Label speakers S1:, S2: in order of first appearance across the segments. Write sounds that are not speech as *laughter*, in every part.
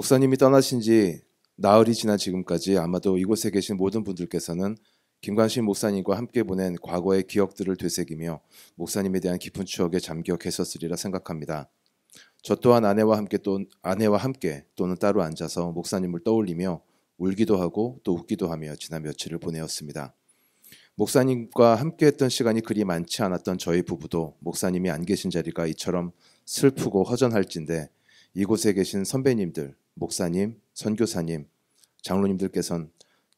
S1: 목사님이 떠나신 지 나흘이 지난 지금까지 아마도 이곳에 계신 모든 분들께서는 김관심 목사님과 함께 보낸 과거의 기억들을 되새기며 목사님에 대한 깊은 추억에 잠겨 계셨으리라 생각합니다. 저 또한 아내와 함께 또 아내와 함께 또는 따로 앉아서 목사님을 떠올리며 울기도 하고 또 웃기도 하며 지난 며칠을 보내었습니다. 목사님과 함께했던 시간이 그리 많지 않았던 저희 부부도 목사님이 안 계신 자리가 이처럼 슬프고 허전할진데 이곳에 계신 선배님들, 목사님, 선교사님, 장로님들께서는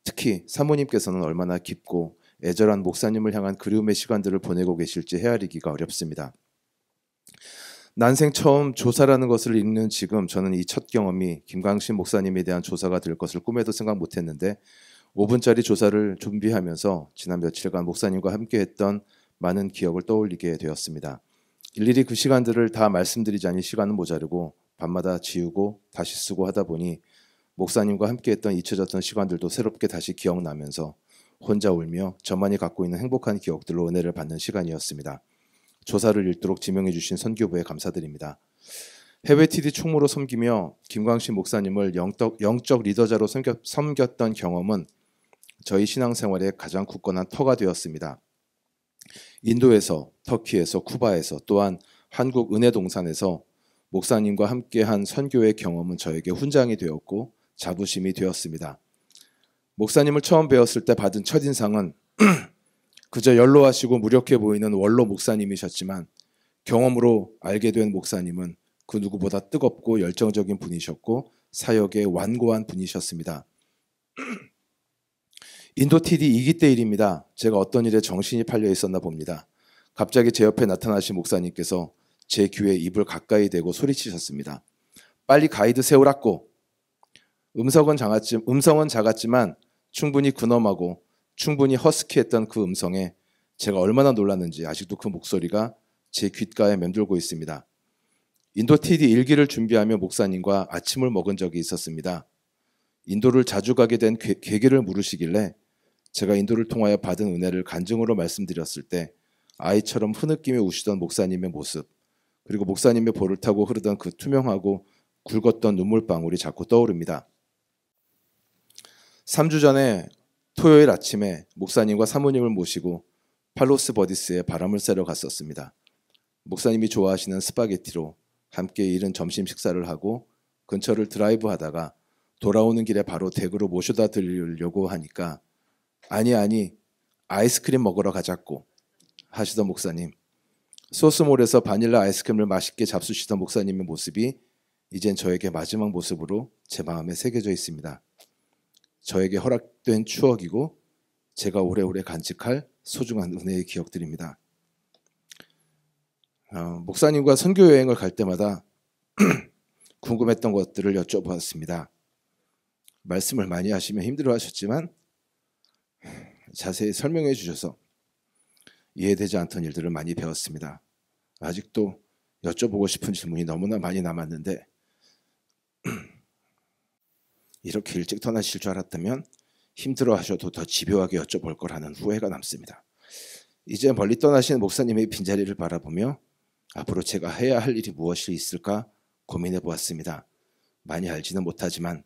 S1: 특히 사모님께서는 얼마나 깊고 애절한 목사님을 향한 그리움의 시간들을 보내고 계실지 헤아리기가 어렵습니다. 난생 처음 조사라는 것을 읽는 지금 저는 이 첫 경험이 김광신 목사님에 대한 조사가 될 것을 꿈에도 생각 못했는데 5분짜리 조사를 준비하면서 지난 며칠간 목사님과 함께했던 많은 기억을 떠올리게 되었습니다. 일일이 그 시간들을 다 말씀드리자니 시간은 모자르고 밤마다 지우고 다시 쓰고 하다 보니 목사님과 함께했던 잊혀졌던 시간들도 새롭게 다시 기억나면서 혼자 울며 저만이 갖고 있는 행복한 기억들로 은혜를 받는 시간이었습니다. 조사를 읽도록 지명해 주신 선교부에 감사드립니다. 해외 TD 총무로 섬기며 김광신 목사님을 영적, 영적 리더자로 섬겼, 던 경험은 저희 신앙생활의 가장 굳건한 터가 되었습니다. 인도에서, 터키에서, 쿠바에서 또한 한국 은혜동산에서 목사님과 함께한 선교의 경험은 저에게 훈장이 되었고 자부심이 되었습니다. 목사님을 처음 배웠을 때 받은 첫인상은 *clears throat* 그저 연로하시고 무력해 보이는 원로 목사님이셨지만 경험으로 알게 된 목사님은 그 누구보다 뜨겁고 열정적인 분이셨고 사역에 완고한 분이셨습니다. *clears throat* 인도 TD 2기 때 일입니다. 제가 어떤 일에 정신이 팔려 있었나 봅니다. 갑자기 제 옆에 나타나신 목사님께서 제 귀에 입을 가까이 대고 소리치셨습니다. 빨리 가이드 세우라고. 음성은 작았지, 음성은 작았지만 충분히 근엄하고 충분히 허스키했던 그 음성에 제가 얼마나 놀랐는지 아직도 그 목소리가 제 귓가에 맴돌고 있습니다. 인도 TD 일기를 준비하며 목사님과 아침을 먹은 적이 있었습니다. 인도를 자주 가게 된 계, 계기를 물으시길래 제가 인도를 통하여 받은 은혜를 간증으로 말씀드렸을 때 아이처럼 흐느낌며 우시던 목사님의 모습, 그리고 목사님의 볼을 타고 흐르던 그 투명하고 굵었던 눈물방울이 자꾸 떠오릅니다. 3주 전에 토요일 아침에 목사님과 사모님을 모시고 팔로스 버디스에 바람을 쐬러 갔었습니다. 목사님이 좋아하시는 스파게티로 함께 이른 점심 식사를 하고 근처를 드라이브 하다가 돌아오는 길에 바로 댁으로 모셔다 드리려고 하니까 아니 아니 아이스크림 먹으러 가자고 하시던 목사님 소스몰에서 바닐라 아이스크림을 맛있게 잡수시던 목사님의 모습이 이젠 저에게 마지막 모습으로 제 마음에 새겨져 있습니다. 저에게 허락된 추억이고 제가 오래오래 간직할 소중한 은혜의 기억들입니다. 어, 목사님과 선교 여행을 갈 때마다 *clears throat* 궁금했던 것들을 여쭤보았습니다. 말씀을 많이 하시면 힘들어하셨지만 자세히 설명해 주셔서 이해되지 않던 일들을 많이 배웠습니다. 아직도 여쭤보고 싶은 질문이 너무나 많이 남았는데 *clears throat* 이렇게 일찍 떠나실 줄 알았다면 힘들어 하셔도 더 집요하게 여쭤볼 거라는 후회가 남습니다. 이제 멀리 떠나시는 목사님의 빈자리를 바라보며 앞으로 제가 해야 할 일이 무엇이 있을까 고민해 보았습니다. 많이 알지는 못하지만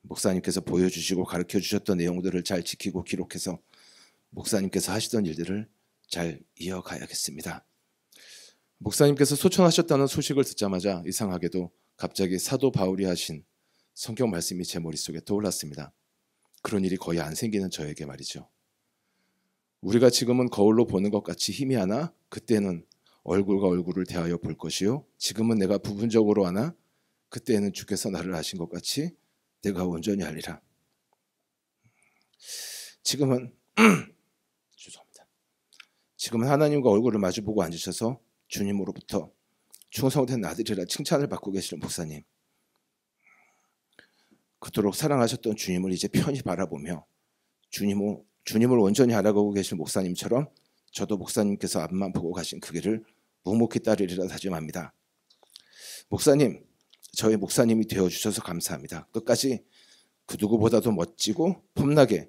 S1: 목사님께서 보여주시고 가르쳐 주셨던 내용들을 잘 지키고 기록해서 목사님께서 하시던 일들을 잘 이어가야겠습니다. 목사님께서 소천하셨다는 소식을 듣자마자 이상하게도 갑자기 사도 바울이 하신 성경 말씀이 제 머릿속에 떠올랐습니다. 그런 일이 거의 안 생기는 저에게 말이죠. 우리가 지금은 거울로 보는 것 같이 힘이 하나 그때는 얼굴과 얼굴을 대하여 볼 것이요 지금은 내가 부분적으로 하나 그때는 주께서 나를 아신 것 같이 내가 온전히 하리라. 지금은 *clears throat* 지금은 하나님과 얼굴을 마주보고 앉으셔서 주님으로부터 충성된 아들이라 칭찬을 받고 계시는 목사님. 그토록 사랑하셨던 주님을 이제 편히 바라보며 주님을, 주님을 온전히 알아가고 계신 목사님처럼 저도 목사님께서 앞만 보고 가신 그 길을 묵묵히 따르리라 다짐합니다. 목사님, 저희 목사님이 되어주셔서 감사합니다. 끝까지 그 누구보다도 멋지고 폼나게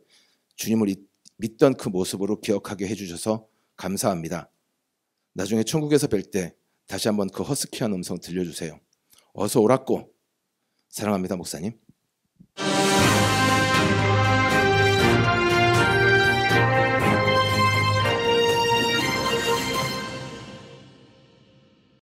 S1: 주님을 믿던 그 모습으로 기억하게 해주셔서 감사합니다. 나중에 천국에서 뵐 때 다시 한번 그 허스키한 음성 들려주세요. 어서 오라고. 사랑합니다, 목사님.